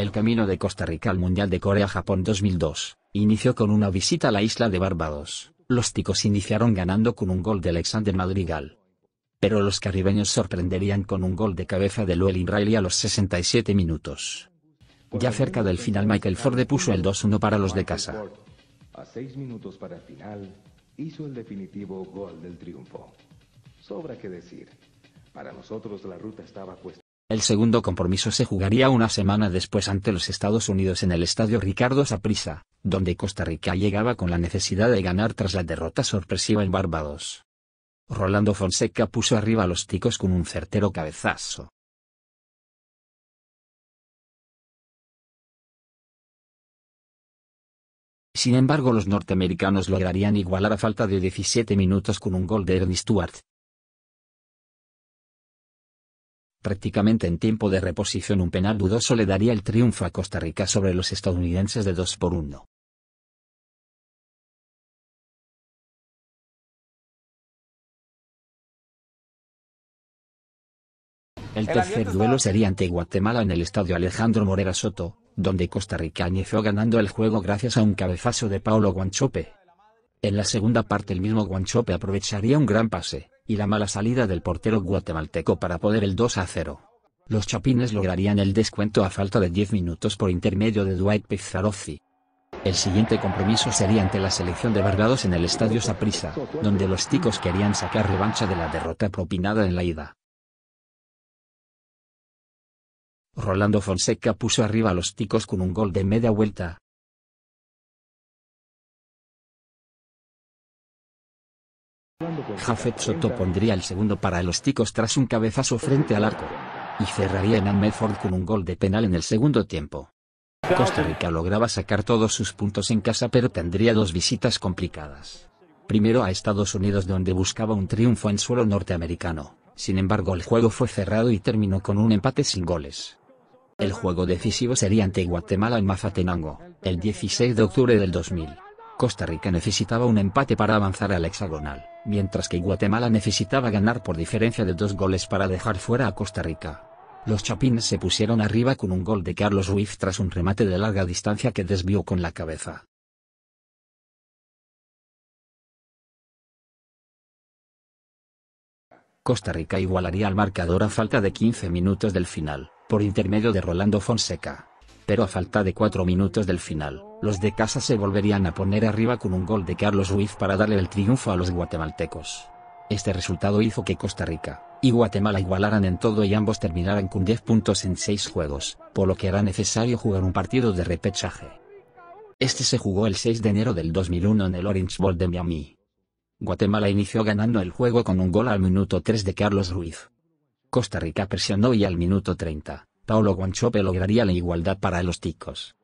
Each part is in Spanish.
El camino de Costa Rica al Mundial de Corea-Japón 2002, inició con una visita a la isla de Barbados. Los ticos iniciaron ganando con un gol de Alexander Madrigal. Pero los caribeños sorprenderían con un gol de cabeza de Luel Riley a los 67 minutos. Ya cerca del final Michael Ford puso el 2-1 para los de casa. A seis minutos para el final, hizo el definitivo gol del triunfo. Sobra que decir, para nosotros la ruta estaba puesta. El segundo compromiso se jugaría una semana después ante los Estados Unidos en el estadio Ricardo Saprissa, donde Costa Rica llegaba con la necesidad de ganar tras la derrota sorpresiva en Barbados. Rolando Fonseca puso arriba a los ticos con un certero cabezazo. Sin embargo los norteamericanos lograrían igualar a falta de 17 minutos con un gol de Ernie Stewart, prácticamente en tiempo de reposición un penal dudoso le daría el triunfo a Costa Rica sobre los estadounidenses de 2 por 1. El tercer duelo sería ante Guatemala en el estadio Alejandro Morera Soto, donde Costa Rica inició ganando el juego gracias a un cabezazo de Paulo Guanchope. En la segunda parte el mismo Guanchope aprovecharía un gran pase, y la mala salida del portero guatemalteco para poder el 2 a 0. Los chapines lograrían el descuento a falta de 10 minutos por intermedio de Dwight Pizarrozzi. El siguiente compromiso sería ante la selección de Barbados en el Estadio Saprissa, donde los ticos querían sacar revancha de la derrota propinada en la ida. Rolando Fonseca puso arriba a los ticos con un gol de media vuelta, Jafet Soto pondría el segundo para los ticos tras un cabezazo frente al arco. Y cerraría en Medford con un gol de penal en el segundo tiempo. Costa Rica lograba sacar todos sus puntos en casa pero tendría dos visitas complicadas. Primero a Estados Unidos donde buscaba un triunfo en suelo norteamericano, sin embargo el juego fue cerrado y terminó con un empate sin goles. El juego decisivo sería ante Guatemala en Mazatenango, el 16 de octubre del 2000. Costa Rica necesitaba un empate para avanzar al hexagonal mientras que Guatemala necesitaba ganar por diferencia de dos goles para dejar fuera a Costa Rica. Los Chapines se pusieron arriba con un gol de Carlos Ruiz tras un remate de larga distancia que desvió con la cabeza. Costa Rica igualaría al marcador a falta de 15 minutos del final, por intermedio de Rolando Fonseca pero a falta de 4 minutos del final, los de casa se volverían a poner arriba con un gol de Carlos Ruiz para darle el triunfo a los guatemaltecos. Este resultado hizo que Costa Rica y Guatemala igualaran en todo y ambos terminaran con 10 puntos en 6 juegos, por lo que era necesario jugar un partido de repechaje. Este se jugó el 6 de enero del 2001 en el Orange Bowl de Miami. Guatemala inició ganando el juego con un gol al minuto 3 de Carlos Ruiz. Costa Rica presionó y al minuto 30, Paolo Guanchope lograría la igualdad para los ticos.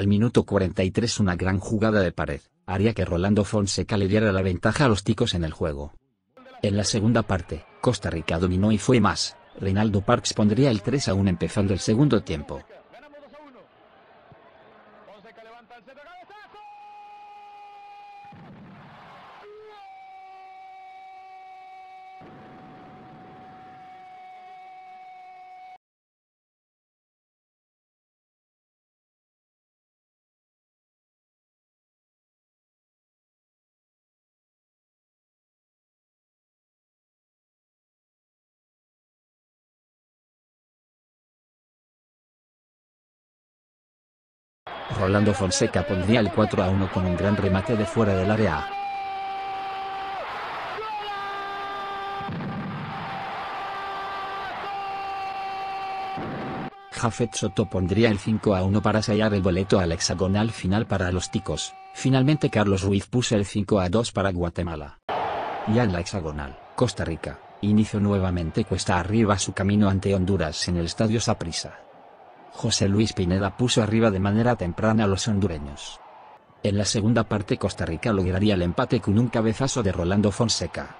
Al minuto 43 una gran jugada de pared, haría que Rolando Fonseca le diera la ventaja a los ticos en el juego. En la segunda parte, Costa Rica dominó y fue más, Reinaldo Parks pondría el 3 a empezando el segundo tiempo. Rolando Fonseca pondría el 4 a 1 con un gran remate de fuera del área. Jafet Soto pondría el 5 a 1 para sellar el boleto al hexagonal final para los ticos. Finalmente Carlos Ruiz puso el 5 a 2 para Guatemala. Ya en la hexagonal, Costa Rica, inició nuevamente cuesta arriba su camino ante Honduras en el Estadio Saprisa. José Luis Pineda puso arriba de manera temprana a los hondureños. En la segunda parte Costa Rica lograría el empate con un cabezazo de Rolando Fonseca.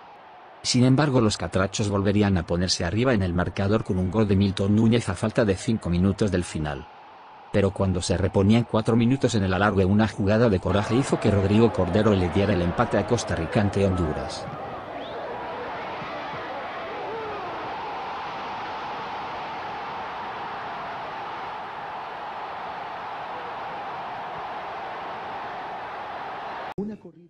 Sin embargo los catrachos volverían a ponerse arriba en el marcador con un gol de Milton Núñez a falta de 5 minutos del final. Pero cuando se reponían 4 minutos en el alargue una jugada de coraje hizo que Rodrigo Cordero le diera el empate a Costa Rica ante Honduras.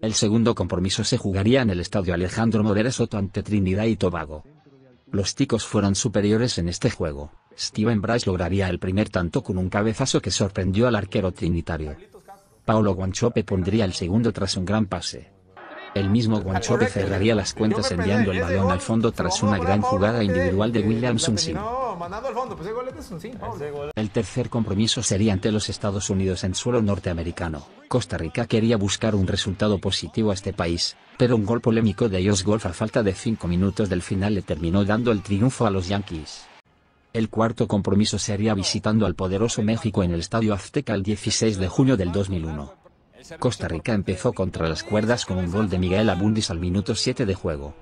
El segundo compromiso se jugaría en el estadio Alejandro Morera Soto ante Trinidad y Tobago. Los ticos fueron superiores en este juego. Steven Bryce lograría el primer tanto con un cabezazo que sorprendió al arquero trinitario. Paolo Guanchope pondría el segundo tras un gran pase. El mismo Guanchope cerraría las cuentas enviando el balón al fondo tras una gran jugada individual de William Sunsin. Pues el tercer compromiso sería ante los Estados Unidos en suelo norteamericano. Costa Rica quería buscar un resultado positivo a este país, pero un gol polémico de ellos Golf a falta de 5 minutos del final le terminó dando el triunfo a los Yankees. El cuarto compromiso sería visitando al poderoso México en el Estadio Azteca el 16 de junio del 2001. Costa Rica empezó contra las cuerdas con un gol de Miguel Abundis al minuto 7 de juego.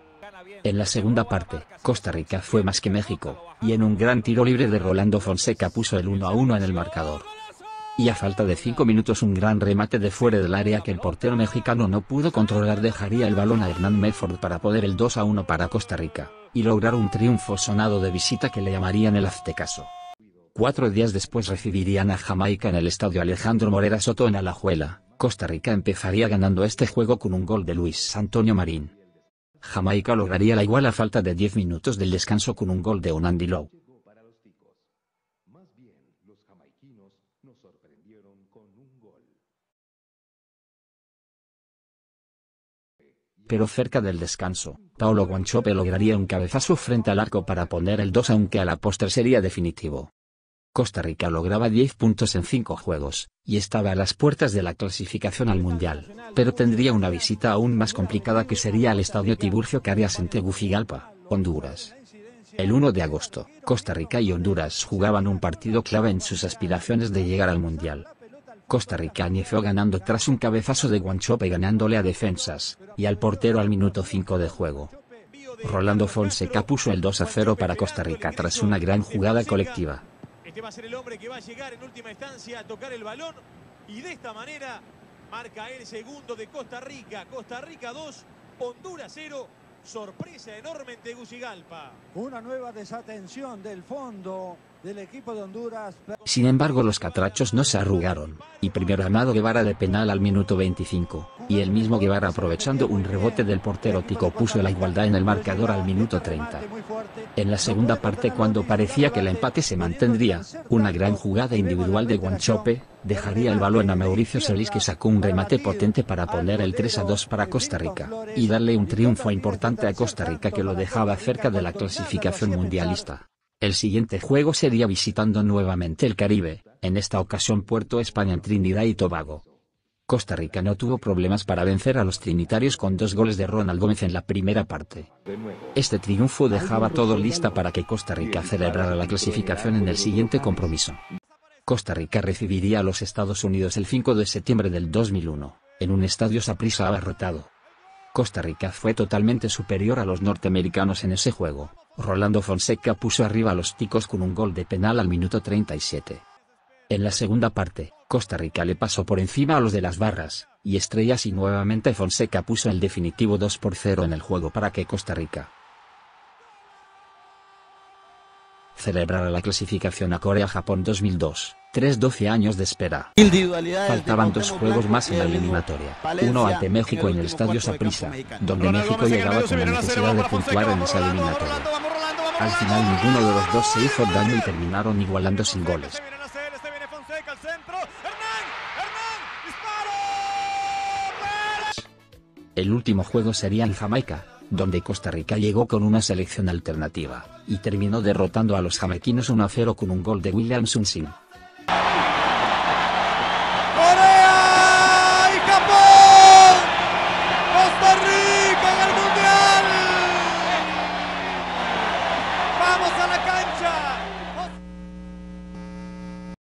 En la segunda parte, Costa Rica fue más que México, y en un gran tiro libre de Rolando Fonseca puso el 1 a 1 en el marcador. Y a falta de 5 minutos un gran remate de fuera del área que el portero mexicano no pudo controlar dejaría el balón a Hernán Medford para poder el 2 a 1 para Costa Rica, y lograr un triunfo sonado de visita que le llamarían el aztecaso. Cuatro días después recibirían a Jamaica en el estadio Alejandro Morera Soto en Alajuela. Costa Rica empezaría ganando este juego con un gol de Luis Antonio Marín. Jamaica lograría la igual a falta de 10 minutos del descanso con un gol de Unandi Lowe. Pero cerca del descanso, Paolo Guanchope lograría un cabezazo frente al arco para poner el 2 aunque a la postre sería definitivo. Costa Rica lograba 10 puntos en 5 juegos, y estaba a las puertas de la clasificación al Mundial, pero tendría una visita aún más complicada que sería al Estadio Tiburcio Carias en Tegucigalpa, Honduras. El 1 de agosto, Costa Rica y Honduras jugaban un partido clave en sus aspiraciones de llegar al Mundial. Costa Rica inició ganando tras un cabezazo de Guanchope ganándole a defensas, y al portero al minuto 5 de juego. Rolando Fonseca puso el 2 a 0 para Costa Rica tras una gran jugada colectiva que va a ser el hombre que va a llegar en última instancia a tocar el balón. Y de esta manera marca el segundo de Costa Rica. Costa Rica 2, Honduras 0. Sorpresa enorme en Tegucigalpa. Una nueva desatención del fondo sin embargo los catrachos no se arrugaron, y primero Amado Guevara de penal al minuto 25, y el mismo Guevara aprovechando un rebote del portero Tico puso la igualdad en el marcador al minuto 30. En la segunda parte cuando parecía que el empate se mantendría, una gran jugada individual de Guanchope, dejaría el balón a Mauricio Solís que sacó un remate potente para poner el 3 a 2 para Costa Rica, y darle un triunfo importante a Costa Rica que lo dejaba cerca de la clasificación mundialista. El siguiente juego sería visitando nuevamente el Caribe, en esta ocasión Puerto España en Trinidad y Tobago. Costa Rica no tuvo problemas para vencer a los trinitarios con dos goles de Ronald Gómez en la primera parte. Este triunfo dejaba todo lista para que Costa Rica celebrara la clasificación en el siguiente compromiso. Costa Rica recibiría a los Estados Unidos el 5 de septiembre del 2001, en un estadio Saprisa abarrotado. Costa Rica fue totalmente superior a los norteamericanos en ese juego. Rolando Fonseca puso arriba a los ticos con un gol de penal al minuto 37. En la segunda parte, Costa Rica le pasó por encima a los de las barras, y estrellas y nuevamente Fonseca puso el definitivo 2 por 0 en el juego para que Costa Rica, celebrará la clasificación a Corea-Japón 2002. Tres 12 años de espera. Faltaban dos juegos más en la eliminatoria. Uno ante México en el Estadio Saprissa, donde México llegaba con la necesidad de puntuar en esa eliminatoria. Al final ninguno de los dos se hizo daño y terminaron igualando sin goles. El último juego sería en Jamaica, donde Costa Rica llegó con una selección alternativa, y terminó derrotando a los jamequinos 1-0 con un gol de William Sunsin.